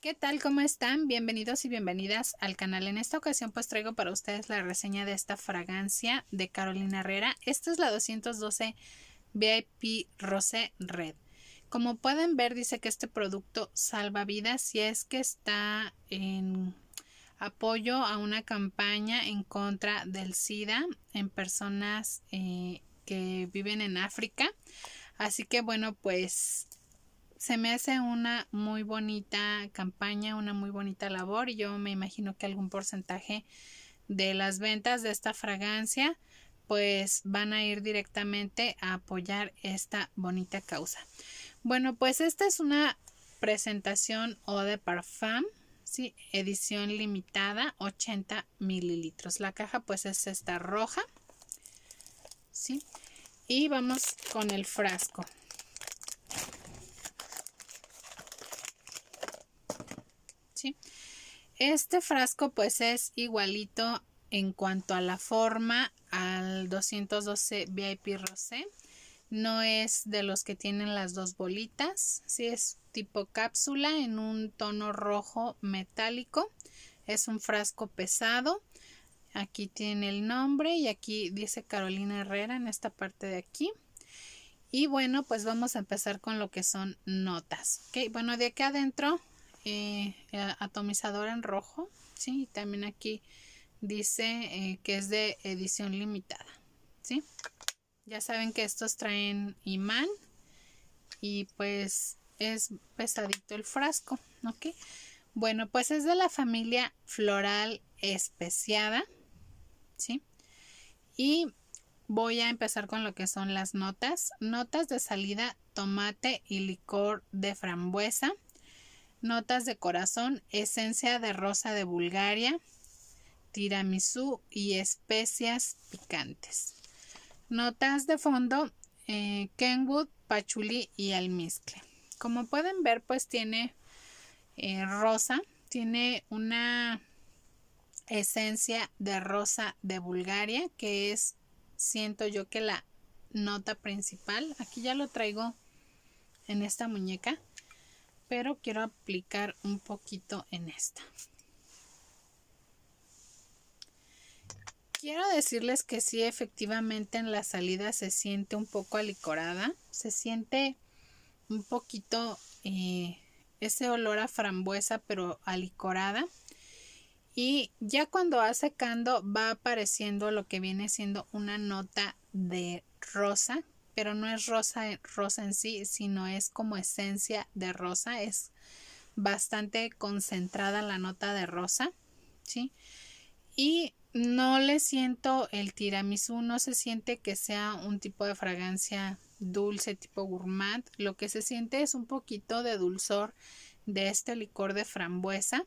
¿Qué tal? ¿Cómo están? Bienvenidos y bienvenidas al canal. En esta ocasión pues traigo para ustedes la reseña de esta fragancia de Carolina Herrera. Esta es la 212 VIP Rose Red. Como pueden ver dice que este producto salva vidas si es que está en apoyo a una campaña en contra del SIDA en personas eh, que viven en África. Así que bueno pues se me hace una muy bonita campaña, una muy bonita labor y yo me imagino que algún porcentaje de las ventas de esta fragancia pues van a ir directamente a apoyar esta bonita causa. Bueno, pues esta es una presentación o de parfum, ¿sí? edición limitada, 80 mililitros. La caja pues es esta roja, ¿sí? Y vamos con el frasco. Este frasco pues es igualito en cuanto a la forma al 212 VIP Rosé. No es de los que tienen las dos bolitas, sí es tipo cápsula en un tono rojo metálico. Es un frasco pesado. Aquí tiene el nombre y aquí dice Carolina Herrera en esta parte de aquí. Y bueno, pues vamos a empezar con lo que son notas. Bueno, de aquí adentro eh, atomizador en rojo, ¿sí? Y también aquí dice eh, que es de edición limitada, ¿sí? Ya saben que estos traen imán y pues es pesadito el frasco, Bueno, pues es de la familia floral especiada, ¿sí? Y voy a empezar con lo que son las notas. Notas de salida, tomate y licor de frambuesa. Notas de corazón, esencia de rosa de Bulgaria, tiramisú y especias picantes. Notas de fondo, eh, Kenwood, pachulí y almizcle. Como pueden ver, pues tiene eh, rosa, tiene una esencia de rosa de Bulgaria, que es, siento yo que la nota principal. Aquí ya lo traigo en esta muñeca pero quiero aplicar un poquito en esta. Quiero decirles que sí, efectivamente en la salida se siente un poco alicorada, se siente un poquito eh, ese olor a frambuesa pero alicorada. Y ya cuando va secando va apareciendo lo que viene siendo una nota de rosa pero no es rosa, eh, rosa en sí, sino es como esencia de rosa, es bastante concentrada la nota de rosa, ¿sí? Y no le siento el tiramisú, no se siente que sea un tipo de fragancia dulce tipo gourmand, lo que se siente es un poquito de dulzor de este licor de frambuesa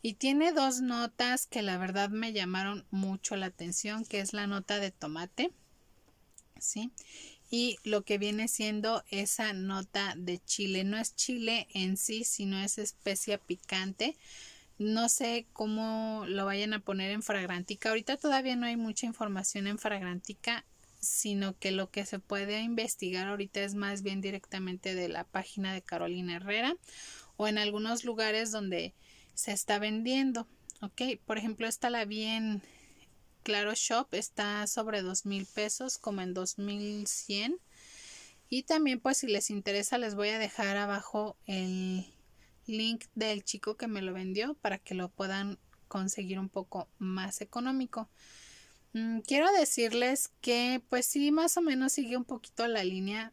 y tiene dos notas que la verdad me llamaron mucho la atención, que es la nota de tomate, ¿sí? y lo que viene siendo esa nota de chile. No es chile en sí, sino es especia picante. No sé cómo lo vayan a poner en fragrantica. Ahorita todavía no hay mucha información en fragrantica, sino que lo que se puede investigar ahorita es más bien directamente de la página de Carolina Herrera o en algunos lugares donde se está vendiendo. Ok, por ejemplo, esta la vi en, Claro Shop está sobre dos mil pesos como en dos mil cien y también pues si les interesa les voy a dejar abajo el link del chico que me lo vendió para que lo puedan conseguir un poco más económico. Mm, quiero decirles que pues sí más o menos sigue un poquito la línea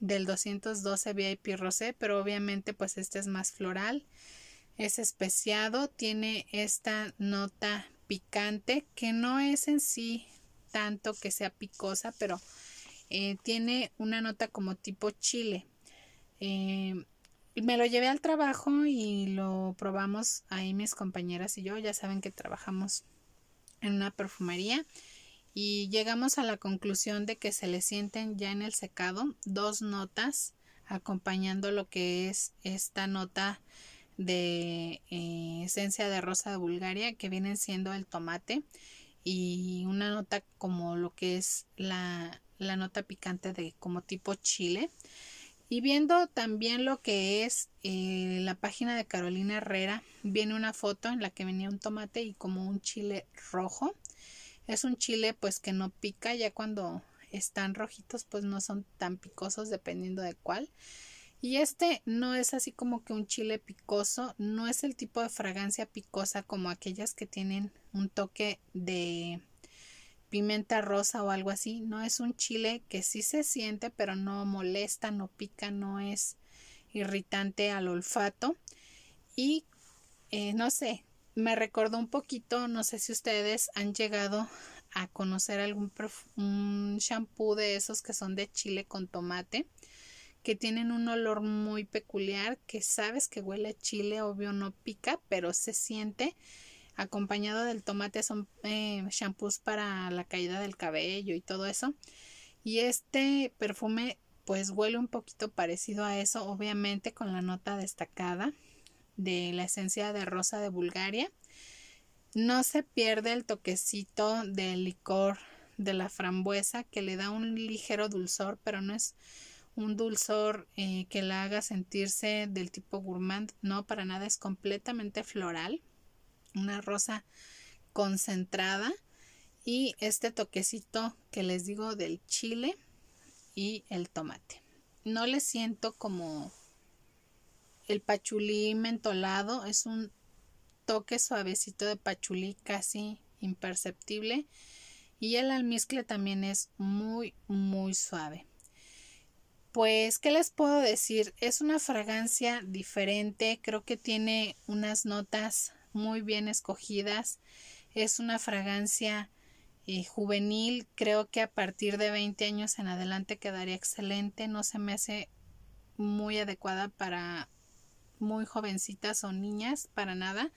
del 212 VIP Rosé, pero obviamente pues este es más floral, es especiado, tiene esta nota picante, que no es en sí tanto que sea picosa, pero eh, tiene una nota como tipo chile. Eh, me lo llevé al trabajo y lo probamos ahí mis compañeras y yo, ya saben que trabajamos en una perfumería y llegamos a la conclusión de que se le sienten ya en el secado dos notas acompañando lo que es esta nota de eh, esencia de rosa de Bulgaria que vienen siendo el tomate y una nota como lo que es la, nota picante de como tipo chile y viendo también lo que es eh, la página de Carolina Herrera viene una foto en la que venía un tomate y como un chile rojo es un chile pues que no pica ya cuando están rojitos pues no son tan picosos dependiendo de cuál y este no es así como que un chile picoso, no es el tipo de fragancia picosa como aquellas que tienen un toque de pimienta rosa o algo así. No es un chile que sí se siente, pero no molesta, no pica, no es irritante al olfato. Y eh, no sé, me recordó un poquito, no sé si ustedes han llegado a conocer algún champú shampoo de esos que son de chile con tomate que tienen un olor muy peculiar, que sabes que huele a chile, obvio no pica, pero se siente. Acompañado del tomate son eh, shampoos para la caída del cabello y todo eso. Y este perfume pues huele un poquito parecido a eso, obviamente con la nota destacada de la esencia de rosa de Bulgaria. No se pierde el toquecito del licor de la frambuesa que le da un ligero dulzor, pero no es un dulzor eh, que la haga sentirse del tipo gourmand, no, para nada, es completamente floral, una rosa concentrada y este toquecito que les digo del chile y el tomate. No le siento como el pachulí mentolado, es un toque suavecito de pachulí casi imperceptible y el almizcle también es muy muy suave. Pues, ¿qué les puedo decir? Es una fragancia diferente, creo que tiene unas notas muy bien escogidas, es una fragancia eh, juvenil, creo que a partir de 20 años en adelante quedaría excelente, no se me hace muy adecuada para muy jovencitas o niñas, para nada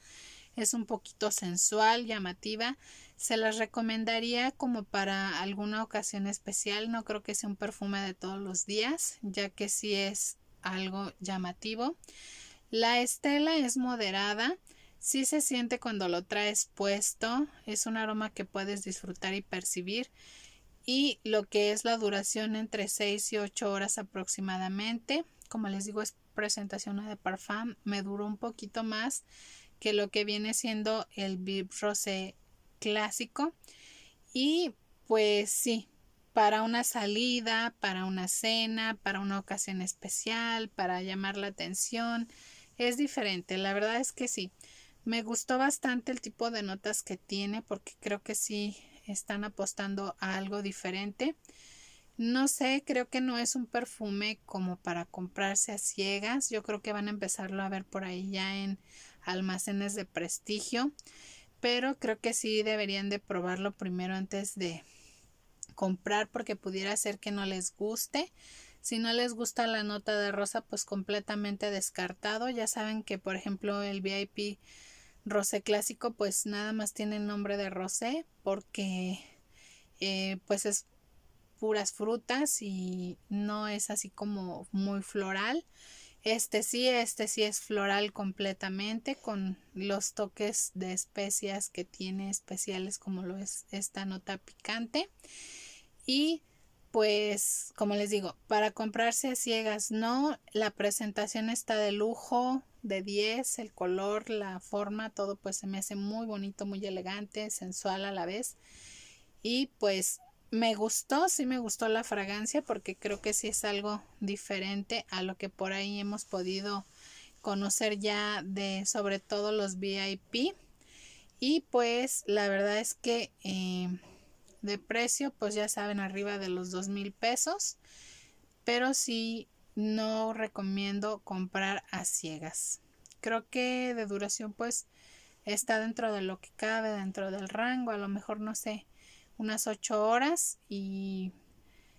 es un poquito sensual, llamativa. Se las recomendaría como para alguna ocasión especial. No creo que sea un perfume de todos los días, ya que sí es algo llamativo. La estela es moderada. Sí se siente cuando lo traes puesto. Es un aroma que puedes disfrutar y percibir. Y lo que es la duración entre 6 y 8 horas aproximadamente. Como les digo, es presentación de parfum. Me duró un poquito más que lo que viene siendo el Bib Rosé clásico. Y pues sí, para una salida, para una cena, para una ocasión especial, para llamar la atención, es diferente. La verdad es que sí. Me gustó bastante el tipo de notas que tiene porque creo que sí están apostando a algo diferente. No sé, creo que no es un perfume como para comprarse a ciegas. Yo creo que van a empezarlo a ver por ahí ya en almacenes de prestigio, pero creo que sí deberían de probarlo primero antes de comprar porque pudiera ser que no les guste. Si no les gusta la nota de rosa, pues completamente descartado. Ya saben que, por ejemplo, el VIP Rosé clásico, pues nada más tiene el nombre de Rosé porque eh, pues es puras frutas y no es así como muy floral. Este sí, este sí es floral completamente con los toques de especias que tiene especiales como lo es esta nota picante. Y pues, como les digo, para comprarse a ciegas no, la presentación está de lujo, de 10, el color, la forma, todo pues se me hace muy bonito, muy elegante, sensual a la vez. Y pues me gustó, sí me gustó la fragancia porque creo que sí es algo diferente a lo que por ahí hemos podido conocer ya de sobre todo los VIP. Y pues la verdad es que eh, de precio, pues ya saben, arriba de los dos mil pesos. Pero sí no recomiendo comprar a ciegas. Creo que de duración, pues está dentro de lo que cabe, dentro del rango. A lo mejor no sé unas 8 horas y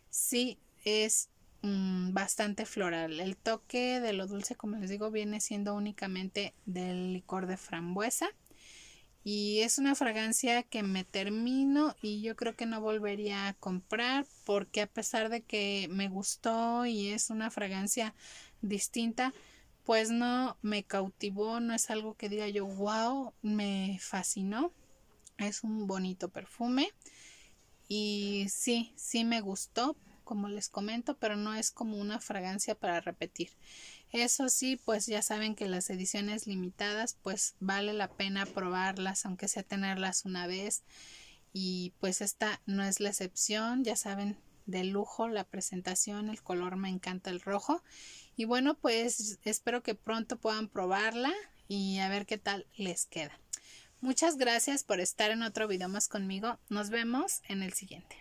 sí es mm, bastante floral. El toque de lo dulce, como les digo, viene siendo únicamente del licor de frambuesa y es una fragancia que me termino y yo creo que no volvería a comprar porque a pesar de que me gustó y es una fragancia distinta, pues no me cautivó, no es algo que diga yo, wow, me fascinó. Es un bonito perfume. Y sí, sí me gustó, como les comento, pero no es como una fragancia para repetir. Eso sí, pues ya saben que las ediciones limitadas, pues vale la pena probarlas, aunque sea tenerlas una vez. Y pues esta no es la excepción, ya saben, de lujo la presentación, el color me encanta el rojo. Y bueno, pues espero que pronto puedan probarla y a ver qué tal les queda. Muchas gracias por estar en otro video más conmigo. Nos vemos en el siguiente.